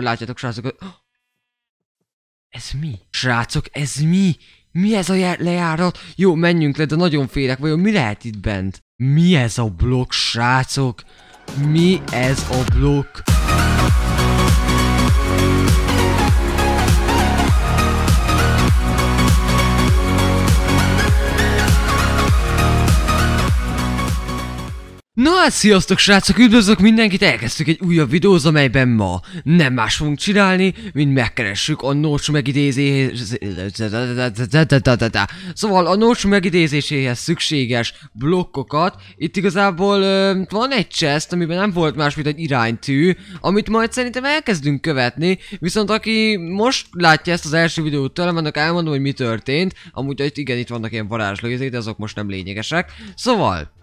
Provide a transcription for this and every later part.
Hogy látjátok, srácok, ez mi? Srácok, ez mi? Mi ez a lejárat? Jó, menjünk le, de nagyon félek. Vajon mi lehet itt bent? Mi ez a blokk, srácok? Mi ez a blokk? Na hát sziasztok srácok, üdvözlök mindenkit, elkezdtük egy újabb videóz, amelyben ma nem más fogunk csinálni, mint megkeressük a nocs megidézéséhez. Szóval a nocs megidézéséhez szükséges blokkokat, itt igazából uh, van egy chest, amiben nem volt más, mint egy iránytű, amit majd szerintem elkezdünk követni, viszont aki most látja ezt az első videót tőlem, annak elmondom, hogy mi történt, amúgy hogy igen, itt vannak ilyen varázslóizék, de azok most nem lényegesek, szóval...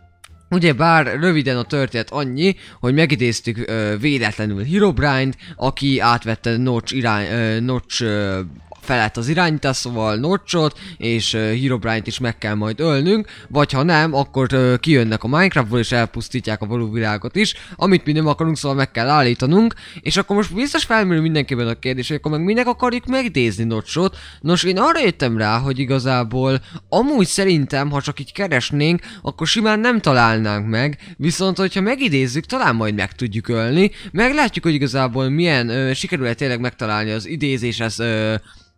Ugye, bár röviden a történet annyi, hogy megidéztük ö, véletlenül Herobrine-t, aki átvette Notch, irány, ö, Notch ö, felett az irányítás, szóval Notchot és Herobrine-t is meg kell majd ölnünk, vagy ha nem, akkor kijönnek a Minecraftból és elpusztítják a való világot is, amit mi nem akarunk, szóval meg kell állítanunk, és akkor most biztos felmerül mindenkiben a kérdés, hogy akkor meg minek akarjuk megidézni Notchot? Nos, én arra jöttem rá, hogy igazából amúgy szerintem, ha csak így keresnénk, akkor simán nem találnánk meg, viszont hogyha megidézzük, talán majd meg tudjuk ölni, meglátjuk, hogy igazából milyen uh, sikerül-e tényleg megtalálni az idézéshez uh,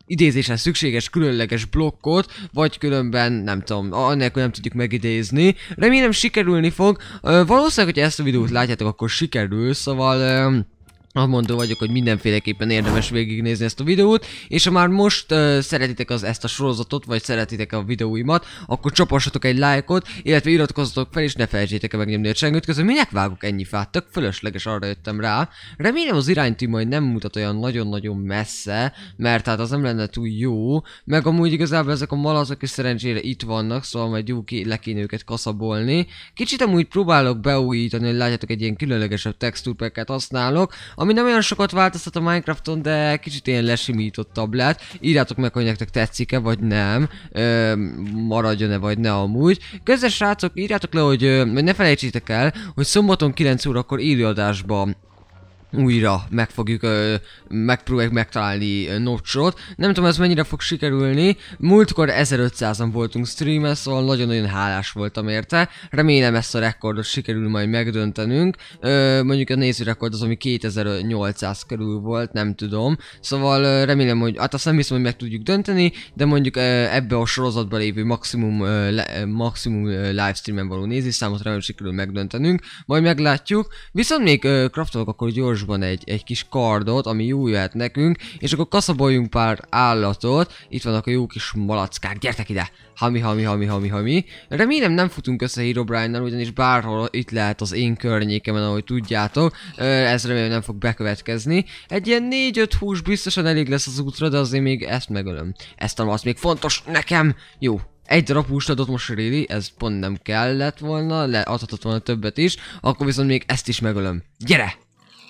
idézéshez szükséges különleges blokkot, vagy különben nem tudom, annélkül nem tudjuk megidézni. Remélem sikerülni fog. Valószínűleg, hogy ezt a videót látjátok, akkor sikerül, szóval... Amondó vagyok, hogy mindenféleképpen érdemes végignézni ezt a videót, és ha már most uh, szeretitek az, ezt a sorozatot, vagy szeretitek a videóimat, akkor csapassatok egy lájkot, illetve iratkozzatok fel, és ne felejtsétek el megnyomni a csengőt, közben minek vágok ennyi fát, tök fölösleges arra jöttem rá. Remélem az iránytű majd nem mutat olyan nagyon-nagyon messze, mert hát az nem lenne túl jó, meg amúgy igazából ezek a malazok is szerencsére itt vannak, szóval majd jó ki, le kéne őket kaszabolni. Kicsit amúgy próbálok beújítani, hogy látjátok egy ilyen különlegesebb textúrpeket használok, ami nem olyan sokat változtat a Minecrafton, de kicsit ilyen lesimítottabb lett. Írjátok meg, hogy nektek tetszik-e, vagy nem, ö, maradjon-e, vagy ne amúgy. Közös srácok, írjátok le, hogy ö, ne felejtsétek el, hogy szombaton 9 órakor élőadásban újra meg fogjuk, ö, megpróbáljuk megtalálni Notchot. Nem tudom, ez mennyire fog sikerülni. Múltkor 1500-an voltunk streamen, szóval nagyon-nagyon hálás voltam érte. Remélem ezt a rekordot sikerül majd megdöntenünk. Ö, mondjuk a nézőrekord az, ami 2800 körül volt, nem tudom. Szóval ö, remélem, hogy hát azt nem hiszem, hogy meg tudjuk dönteni, de mondjuk ö, ebbe a sorozatban lévő maximum, ö, le, maximum ö, livestreamen való számot remélem sikerül megdöntenünk. Majd meglátjuk. Viszont még ö, kraftolok akkor gyors városban egy, egy kis kardot, ami jó jöhet nekünk, és akkor kaszaboljunk pár állatot, itt vannak a jó kis malackák, gyertek ide! Hami, hami, hami, hami, hami. Remélem nem futunk össze Herobrine-nal, ugyanis bárhol itt lehet az én környékemen, ahogy tudjátok. Ez remélem nem fog bekövetkezni. Egy ilyen 4-5 hús biztosan elég lesz az útra, de azért még ezt megölöm. Ezt a az még fontos nekem! Jó, egy darab húst adott most Rili, ez pont nem kellett volna, leadhatott volna többet is, akkor viszont még ezt is megölöm. Gyere!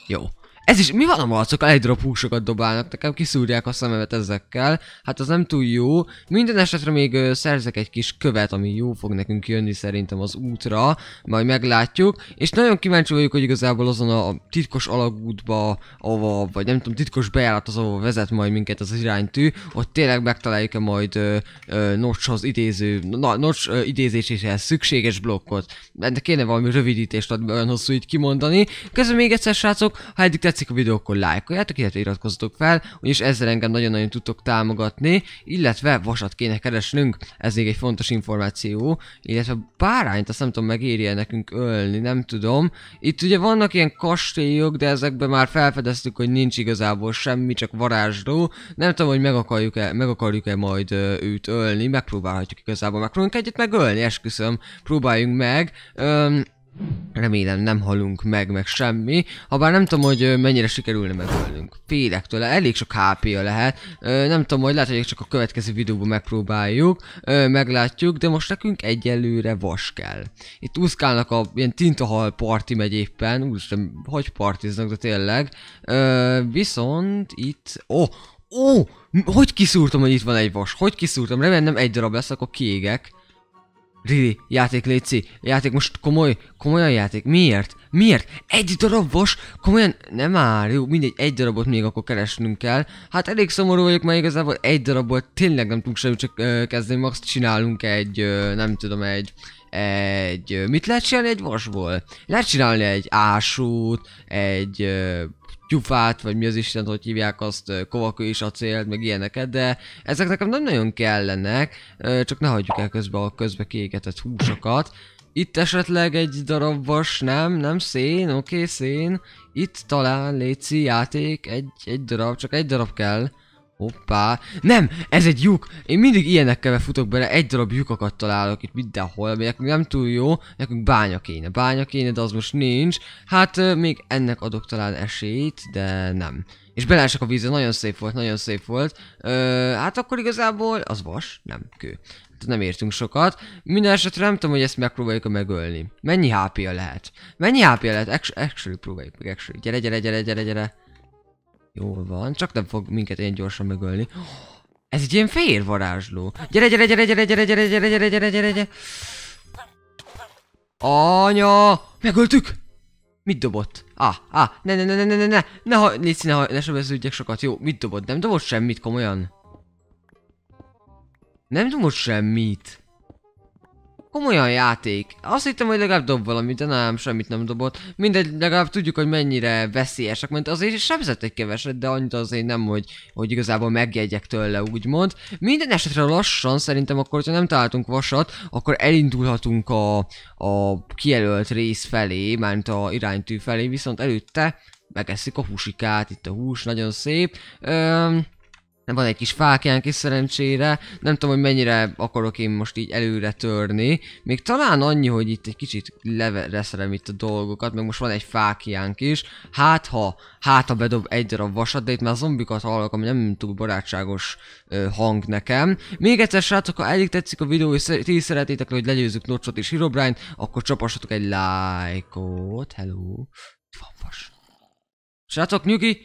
Jo. Ez is, mi van a malcokkal? Egy drop húsokat dobálnak nekem, kiszúrják a szememet ezekkel. Hát az nem túl jó. Minden esetre még ö, szerzek egy kis követ, ami jó fog nekünk jönni szerintem az útra. Majd meglátjuk. És nagyon kíváncsi vagyok, hogy igazából azon a titkos alagútba, ova, vagy nem tudom, titkos bejárat az, ahova vezet majd minket az iránytű, ott tényleg megtaláljuk-e majd ö, ö, idéző, na, nocs ö, idézéséhez szükséges blokkot. Ennek kéne valami rövidítést, olyan hosszú így kimondani. Közben még egyszer, srácok, ha eddig tetsz tetszik a videó, akkor lájkoljátok, illetve iratkozzatok fel, úgyis ezzel engem nagyon-nagyon tudtok támogatni, illetve vasat kéne keresnünk, ez még egy fontos információ, illetve bárányt, azt nem tudom, -e nekünk ölni, nem tudom. Itt ugye vannak ilyen kastélyok, de ezekben már felfedeztük, hogy nincs igazából semmi, csak varázsló. Nem tudom, hogy meg akarjuk-e, meg akarjuk-e majd ö, őt ölni, megpróbálhatjuk igazából, megpróbálunk egyet megölni, esküszöm, próbáljunk meg. Öm, Remélem nem halunk meg, meg semmi. Habár nem tudom, hogy mennyire sikerülne megölnünk. Félek tőle, elég sok HP-ja lehet. Nem tudom, hogy lehet, hogy csak a következő videóban megpróbáljuk. Meglátjuk, de most nekünk egyelőre vas kell. Itt úszkálnak a ilyen tintahal parti megy éppen. Úristen, hogy partiznak, de tényleg. Viszont itt... Ó! Oh, Ó! Oh, hogy kiszúrtam, hogy itt van egy vas? Hogy kiszúrtam? Remélem nem egy darab lesz, akkor kiégek. Riri, játék léci, játék most komoly, komolyan játék, miért? Miért? Egy darabos? Komolyan? Nem már, jó, mindegy, egy darabot még akkor keresnünk kell. Hát elég szomorú vagyok, mert igazából egy darabot tényleg nem tudunk semmit csak ö, kezdeni, max csinálunk egy, ö, nem tudom, egy egy... Mit lehet csinálni egy vasból? Lehet csinálni egy ásút, egy tyufát, vagy mi az Istent, hogy hívják azt, kovakő és acélt, meg ilyeneket, de ezek nekem nem nagyon kellenek, csak ne hagyjuk el közben a közbe kiégetett húsokat. Itt esetleg egy darab vas, nem, nem szén, oké, okay, szén. Itt talán léci játék, egy, egy darab, csak egy darab kell. Hoppá. Nem, ez egy lyuk. Én mindig ilyenekkel futok bele, egy darab lyukakat találok itt mindenhol, nekünk nem túl jó. Nekünk bánya kéne, bánya kéne, de az most nincs. Hát még ennek adok talán esélyt, de nem. És belássak a vízre, nagyon szép volt, nagyon szép volt. Ö, hát akkor igazából az vas, nem kő. Hát nem értünk sokat. Minden esetre nem tudom, hogy ezt megpróbáljuk -e megölni. Mennyi hápia lehet? Mennyi hápia lehet? Actually, actually próbáljuk meg, actually. Gyere, gyere, gyere, gyere, gyere. Jól van, csak nem fog minket ilyen gyorsan megölni. Ez egy ilyen fehér varázsló. Gyere, gyere, gyere, gyere, gyere, gyere, gyere, gyere, gyere, gyere, gyere. Anya! Megöltük! Mit dobott? Ah, ah, ne, ne, ne, ne, ne, ne, ne, ne, ha, Léci, ne, ha, ne ne, sokat. Jó, mit dobott? Nem dobott semmit, komolyan. Nem dobott semmit. Komolyan játék. Azt hittem, hogy legalább dob valamit, de nem, semmit nem dobott. Mindegy, legalább tudjuk, hogy mennyire veszélyesek, mert azért sebzett egy keveset, de annyit azért nem, hogy, hogy igazából megjegyek tőle, úgymond. Minden esetre lassan, szerintem akkor, hogyha nem találtunk vasat, akkor elindulhatunk a, a kijelölt rész felé, mármint a iránytű felé, viszont előtte megeszik a húsikát, itt a hús nagyon szép. Öhm, nem van egy kis fákjánk is szerencsére, nem tudom, hogy mennyire akarok én most így előre törni. Még talán annyi, hogy itt egy kicsit levereszerem itt a dolgokat, meg most van egy fákjánk is. Hát ha, hát ha bedob egy darab vasat, de itt már zombikat hallok, ami nem túl barátságos ö, hang nekem. Még egyszer srácok, ha elég tetszik a videó, és ti is hogy legyőzzük Nocsot és Herobrine, akkor csapassatok egy lájkot. Hello. Itt van vas. Srácok, nyugi,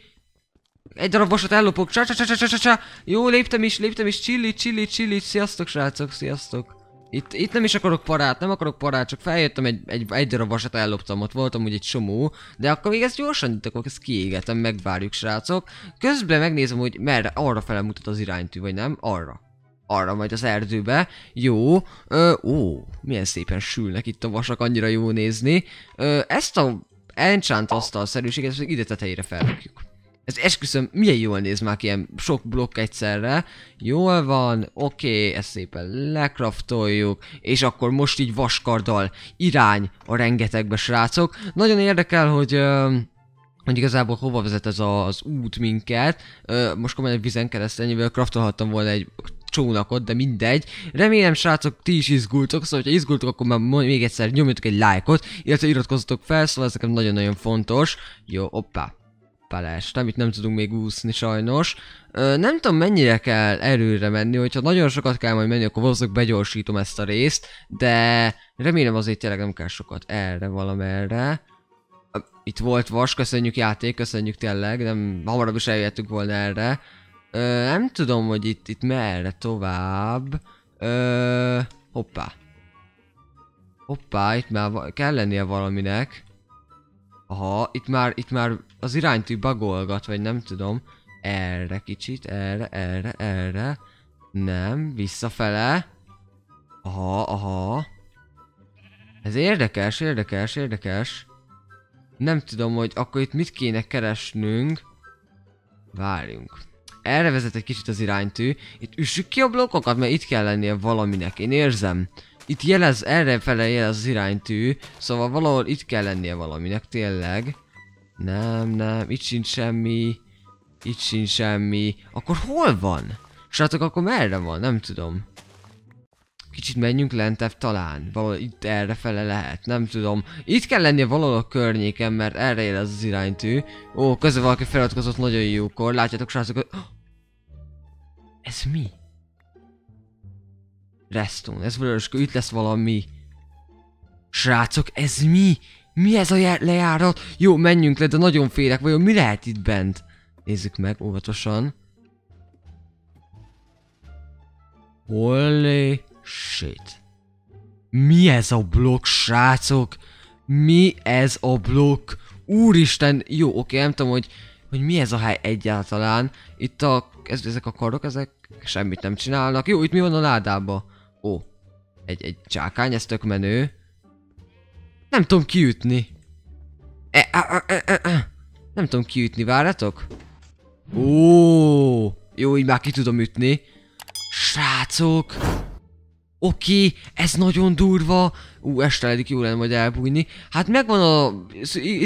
egy darab vasat ellopok. Csa, csa, csa, csa, csa, csa. Jó, léptem is, léptem is. Csilli, csilli, csilli. Sziasztok, srácok, sziasztok. Itt, itt nem is akarok parát, nem akarok parát, csak feljöttem egy, egy, egy darab vasat elloptam, ott voltam úgy egy csomó, de akkor még ezt gyorsan itt akkor ezt kiégetem, megvárjuk srácok. Közben megnézem, hogy merre, arra fele mutat az iránytű, vagy nem? Arra. Arra majd az erdőbe. Jó. Ö, ó, milyen szépen sülnek itt a vasak, annyira jó nézni. Ö, ezt a enchant asztal szerűséget ide tetejére felrakjuk. Ez esküszöm, milyen jól néz már ilyen sok blokk egyszerre. Jól van, oké, okay, ezt szépen lekraftoljuk, és akkor most így vaskarddal irány a rengetegbe, srácok. Nagyon érdekel, hogy... Ö, hogy igazából hova vezet ez a, az út minket. Ö, most komolyan egy vizen ennyivel kraftolhattam volna egy csónakot, de mindegy. Remélem, srácok, ti is izgultok, szóval ha izgultok, akkor már még egyszer nyomjatok egy lájkot, illetve iratkozzatok fel, szóval ez nekem nagyon-nagyon fontos. Jó, oppá palest, amit nem tudunk még úszni sajnos. Ö, nem tudom mennyire kell erőre menni, hogyha nagyon sokat kell majd menni, akkor valószínűleg begyorsítom ezt a részt, de remélem azért tényleg nem kell sokat erre valamerre. Itt volt vas, köszönjük játék, köszönjük tényleg, nem hamarabb is eljöttünk volna erre. Ö, nem tudom, hogy itt, itt merre tovább. Ö, hoppá. Hoppá, itt már kell lennie valaminek. Aha, itt már, itt már az iránytű bagolgat, vagy nem tudom. Erre kicsit, erre, erre, erre. Nem, visszafele. Aha, aha. Ez érdekes, érdekes, érdekes. Nem tudom, hogy akkor itt mit kéne keresnünk. Várjunk. Erre vezet egy kicsit az iránytű. Itt üssük ki a blokkokat, mert itt kell lennie valaminek, én érzem. Itt jelez, erre fele jelez az iránytű, szóval valahol itt kell lennie valaminek, tényleg. Nem, nem, itt sincs semmi. Itt sincs semmi. Akkor hol van? Srácok, akkor merre van? Nem tudom. Kicsit menjünk lentebb talán. Valahol itt erre fele lehet. Nem tudom. Itt kell lennie valahol a környéken, mert erre él az, az iránytű. Ó, közben valaki feladkozott nagyon jókor. Látjátok srácok, hogy... Ez mi? Reston. Ez vöröskő. Itt lesz valami. Srácok, ez mi? Mi ez a lejárat? Jó, menjünk le, de nagyon félek. Vajon mi lehet itt bent? Nézzük meg óvatosan. Holy shit. Mi ez a blokk, srácok? Mi ez a blokk? Úristen, jó, oké, nem tudom, hogy, hogy mi ez a hely egyáltalán. Itt a, ez, ezek a karok, ezek semmit nem csinálnak. Jó, itt mi van a ládába? Ó, egy, egy csákány, ez tök menő. Nem tudom kiütni. E, a, a, a, e, a. E, e. Nem tudom kiütni, várjatok? Ó, jó, így már ki tudom ütni. Srácok! oké, ez nagyon durva, ú, eddig jó lenne majd elbújni. Hát megvan a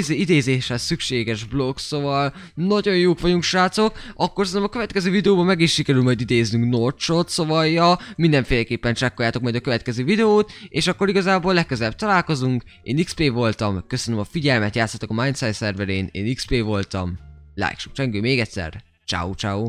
idézéshez szükséges blog, szóval nagyon jók vagyunk srácok, akkor szerintem a következő videóban meg is sikerül majd idéznünk Norcsot, szóval ja, mindenféleképpen csekkoljátok majd a következő videót, és akkor igazából legközelebb találkozunk, én XP voltam, köszönöm a figyelmet, játszatok a Mindsize szerverén, én XP voltam, like, csengő, még egyszer, ciao ciao.